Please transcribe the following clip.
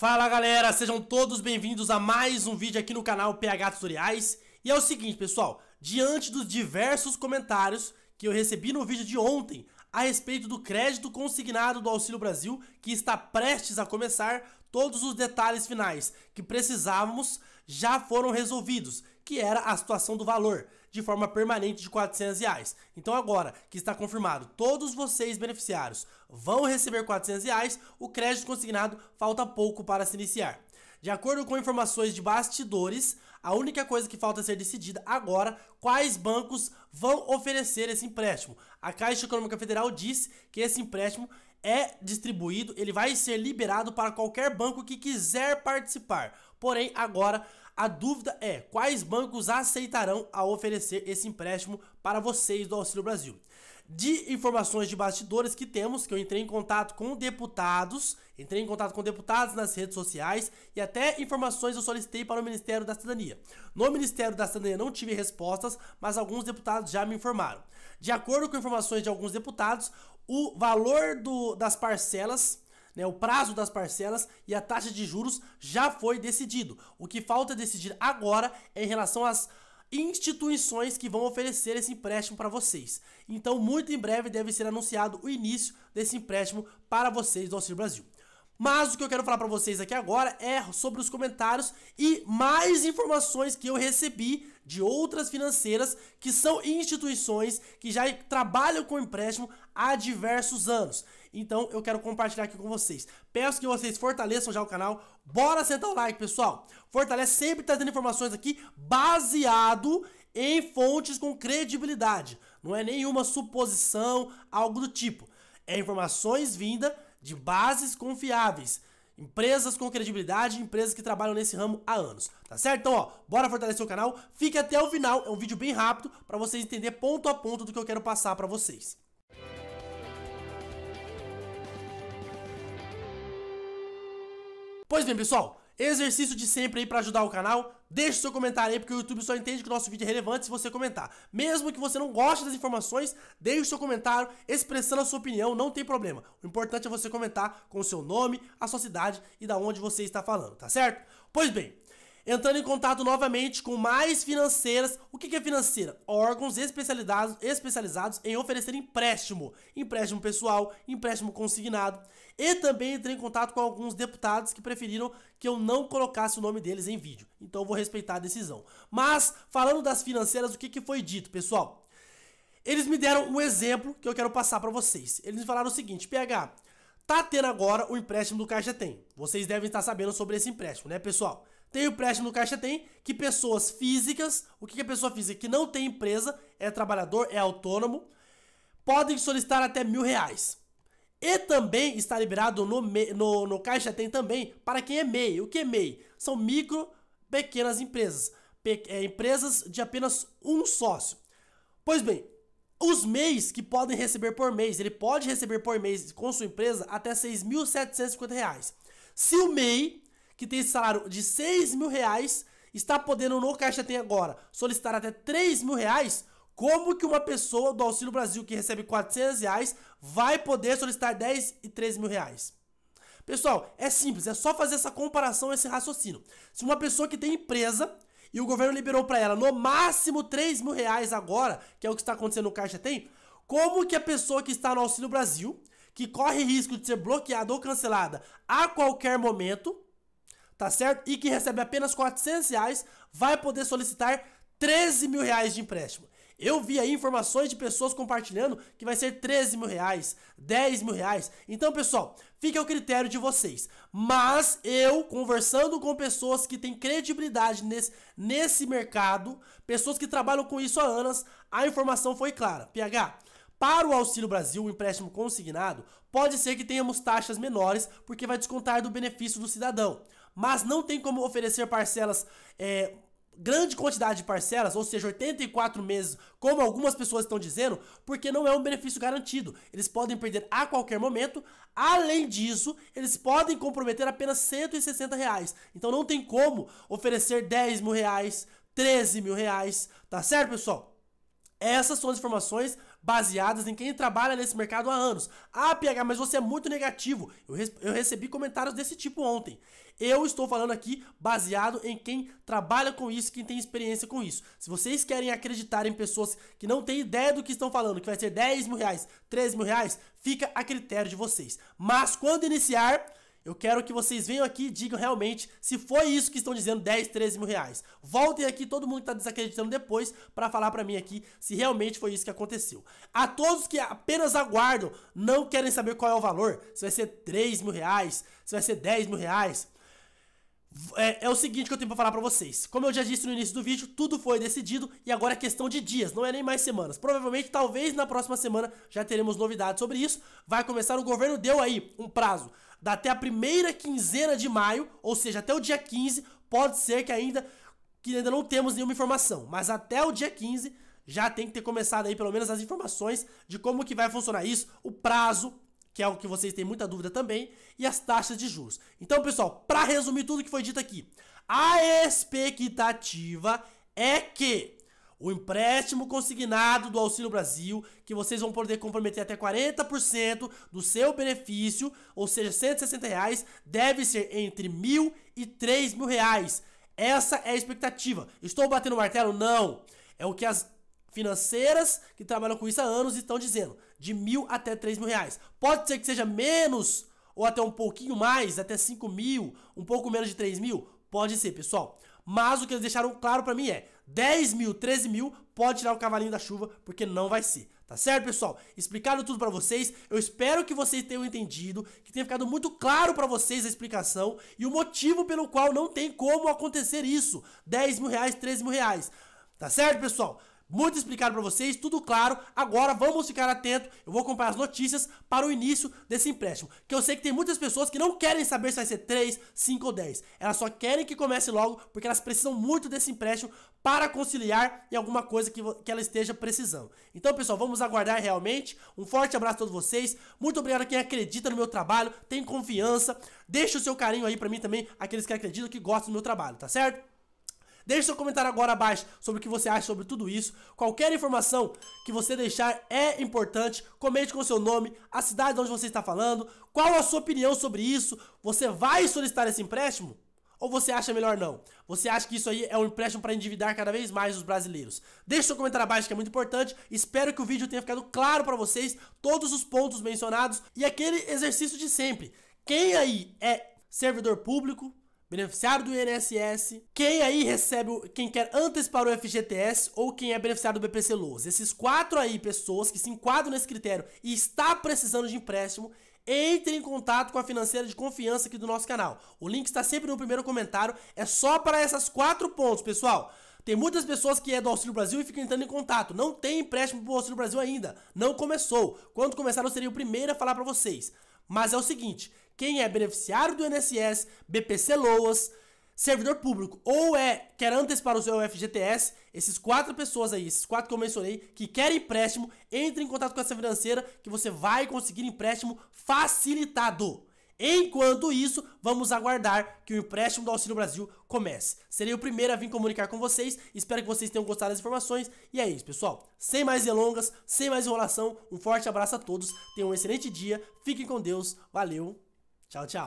Fala galera, sejam todos bem-vindos a mais um vídeo aqui no canal PH Tutoriais E é o seguinte pessoal, diante dos diversos comentários que eu recebi no vídeo de ontem a respeito do crédito consignado do Auxílio Brasil, que está prestes a começar, todos os detalhes finais que precisávamos já foram resolvidos, que era a situação do valor, de forma permanente de 400 reais. Então agora que está confirmado, todos vocês beneficiários vão receber 400 reais, o crédito consignado falta pouco para se iniciar. De acordo com informações de bastidores, a única coisa que falta ser decidida agora quais bancos vão oferecer esse empréstimo. A Caixa Econômica Federal disse que esse empréstimo é distribuído, ele vai ser liberado para qualquer banco que quiser participar. Porém, agora a dúvida é quais bancos aceitarão a oferecer esse empréstimo para vocês do Auxílio Brasil de informações de bastidores que temos, que eu entrei em contato com deputados, entrei em contato com deputados nas redes sociais e até informações eu solicitei para o Ministério da Cidadania. No Ministério da Cidadania não tive respostas, mas alguns deputados já me informaram. De acordo com informações de alguns deputados, o valor do, das parcelas né, o prazo das parcelas e a taxa de juros já foi decidido. O que falta decidir agora é em relação às instituições que vão oferecer esse empréstimo para vocês. Então, muito em breve deve ser anunciado o início desse empréstimo para vocês do Auxílio Brasil. Mas o que eu quero falar para vocês aqui agora é sobre os comentários e mais informações que eu recebi de outras financeiras que são instituições que já trabalham com empréstimo há diversos anos. Então eu quero compartilhar aqui com vocês. Peço que vocês fortaleçam já o canal. Bora sentar o like, pessoal. Fortalece sempre trazendo informações aqui baseado em fontes com credibilidade. Não é nenhuma suposição, algo do tipo. É informações vinda de bases confiáveis. Empresas com credibilidade, empresas que trabalham nesse ramo há anos, tá certo? Então, ó, bora fortalecer o canal, fique até o final, é um vídeo bem rápido para vocês entender ponto a ponto do que eu quero passar para vocês. Pois bem, pessoal, exercício de sempre aí para ajudar o canal, Deixe seu comentário aí, porque o YouTube só entende que o nosso vídeo é relevante se você comentar. Mesmo que você não goste das informações, deixe seu comentário expressando a sua opinião, não tem problema. O importante é você comentar com o seu nome, a sua cidade e da onde você está falando, tá certo? Pois bem, entrando em contato novamente com mais financeiras. O que é financeira? Órgãos especializados, especializados em oferecer empréstimo, empréstimo pessoal, empréstimo consignado. E também entrei em contato com alguns deputados que preferiram que eu não colocasse o nome deles em vídeo. Então vou respeitar a decisão. Mas falando das financeiras, o que, que foi dito, pessoal? Eles me deram um exemplo que eu quero passar para vocês. Eles me falaram o seguinte: PH, Tá tendo agora o empréstimo do Caixa Tem. Vocês devem estar sabendo sobre esse empréstimo, né, pessoal? Tem o empréstimo do Caixa Tem que pessoas físicas, o que é pessoa física que não tem empresa, é trabalhador, é autônomo, podem solicitar até mil reais. E também está liberado no, no, no Caixa Tem também para quem é MEI. O que é MEI? São micro, pequenas empresas. Pe é, empresas de apenas um sócio. Pois bem, os MEIs que podem receber por mês. Ele pode receber por mês com sua empresa até R$ 6.750. Se o MEI, que tem esse salário de R$ 6.000, está podendo no Caixa Tem Agora solicitar até R$ 3.000, como que uma pessoa do Auxílio Brasil que recebe R$ reais vai poder solicitar 10 e 13 mil reais? Pessoal, é simples, é só fazer essa comparação, esse raciocínio. Se uma pessoa que tem empresa e o governo liberou para ela no máximo 3 mil reais agora, que é o que está acontecendo no Caixa Tem, como que a pessoa que está no Auxílio Brasil, que corre risco de ser bloqueada ou cancelada a qualquer momento, tá certo? E que recebe apenas 400 reais, vai poder solicitar 13 mil reais de empréstimo. Eu vi aí informações de pessoas compartilhando que vai ser 13 mil reais, 10 mil reais. Então, pessoal, fica ao critério de vocês. Mas eu, conversando com pessoas que têm credibilidade nesse, nesse mercado, pessoas que trabalham com isso há anos, a informação foi clara. PH, para o Auxílio Brasil, o empréstimo consignado, pode ser que tenhamos taxas menores, porque vai descontar do benefício do cidadão. Mas não tem como oferecer parcelas é, grande quantidade de parcelas, ou seja, 84 meses, como algumas pessoas estão dizendo, porque não é um benefício garantido. Eles podem perder a qualquer momento. Além disso, eles podem comprometer apenas 160 reais. Então não tem como oferecer 10 mil reais, 13 mil reais, tá certo, pessoal? Essas são as informações baseadas em quem trabalha nesse mercado há anos. Ah, PH, mas você é muito negativo. Eu, re eu recebi comentários desse tipo ontem. Eu estou falando aqui baseado em quem trabalha com isso, quem tem experiência com isso. Se vocês querem acreditar em pessoas que não têm ideia do que estão falando, que vai ser 10 mil reais, 13 mil reais, fica a critério de vocês. Mas quando iniciar, eu quero que vocês venham aqui e digam realmente se foi isso que estão dizendo 10, 13 mil reais. Voltem aqui, todo mundo que está desacreditando depois, para falar para mim aqui se realmente foi isso que aconteceu. A todos que apenas aguardam, não querem saber qual é o valor, se vai ser 3 mil reais, se vai ser 10 mil reais, é, é, o seguinte que eu tenho pra falar pra vocês. Como eu já disse no início do vídeo, tudo foi decidido e agora é questão de dias, não é nem mais semanas. Provavelmente, talvez na próxima semana já teremos novidades sobre isso. Vai começar, o governo deu aí um prazo da até a primeira quinzena de maio, ou seja, até o dia 15, pode ser que ainda, que ainda não temos nenhuma informação, mas até o dia 15 já tem que ter começado aí pelo menos as informações de como que vai funcionar isso, o prazo, que é algo que vocês têm muita dúvida também, e as taxas de juros. Então, pessoal, para resumir tudo que foi dito aqui, a expectativa é que o empréstimo consignado do Auxílio Brasil, que vocês vão poder comprometer até 40% do seu benefício, ou seja, 160 reais, deve ser entre mil e três mil reais. Essa é a expectativa. Estou batendo o martelo? Não. É o que as financeiras que trabalham com isso há anos e estão dizendo de mil até três mil reais. Pode ser que seja menos ou até um pouquinho mais, até cinco mil, um pouco menos de três mil. Pode ser, pessoal. Mas o que eles deixaram claro para mim é 10 mil, 13 mil, pode tirar o cavalinho da chuva, porque não vai ser. Tá certo, pessoal? Explicado tudo para vocês. Eu espero que vocês tenham entendido, que tenha ficado muito claro para vocês a explicação e o motivo pelo qual não tem como acontecer isso. 10 mil reais, 13 mil reais. Tá certo, pessoal? Muito explicado para vocês, tudo claro. Agora vamos ficar atento. Eu vou comprar as notícias para o início desse empréstimo. Que eu sei que tem muitas pessoas que não querem saber se vai ser 3, 5 ou 10. Elas só querem que comece logo porque elas precisam muito desse empréstimo para conciliar em alguma coisa que, que ela esteja precisando. Então, pessoal, vamos aguardar realmente. Um forte abraço a todos vocês. Muito obrigado a quem acredita no meu trabalho, tem confiança. Deixa o seu carinho aí para mim também, aqueles que acreditam que gostam do meu trabalho, tá certo? Deixe seu comentário agora abaixo sobre o que você acha sobre tudo isso. Qualquer informação que você deixar é importante. Comente com seu nome, a cidade onde você está falando, qual a sua opinião sobre isso. Você vai solicitar esse empréstimo? Ou você acha melhor não? Você acha que isso aí é um empréstimo para endividar cada vez mais os brasileiros? Deixe seu comentário abaixo que é muito importante. Espero que o vídeo tenha ficado claro para vocês todos os pontos mencionados e aquele exercício de sempre. Quem aí é servidor público, beneficiário do INSS, quem aí recebe, o, quem quer antes para o FGTS ou quem é beneficiário do BPC Loas. Esses quatro aí, pessoas que se enquadram nesse critério e está precisando de empréstimo, entre em contato com a financeira de confiança aqui do nosso canal. O link está sempre no primeiro comentário, é só para essas quatro pontos, pessoal. Tem muitas pessoas que é do Auxílio Brasil e ficam entrando em contato. Não tem empréstimo o Auxílio Brasil ainda. Não começou. Quando começar, eu seria o primeiro a falar para vocês. Mas é o seguinte, quem é beneficiário do INSS, BPC Loas, servidor público ou é quer antecipar o seu FGTS, esses quatro pessoas aí, esses quatro que eu mencionei, que querem empréstimo, entre em contato com essa financeira que você vai conseguir empréstimo facilitado. Enquanto isso, vamos aguardar que o empréstimo do Auxílio Brasil comece. Serei o primeiro a vir comunicar com vocês. Espero que vocês tenham gostado das informações. E é isso, pessoal. Sem mais delongas, sem mais enrolação, um forte abraço a todos. Tenham um excelente dia. Fiquem com Deus. Valeu. 小教。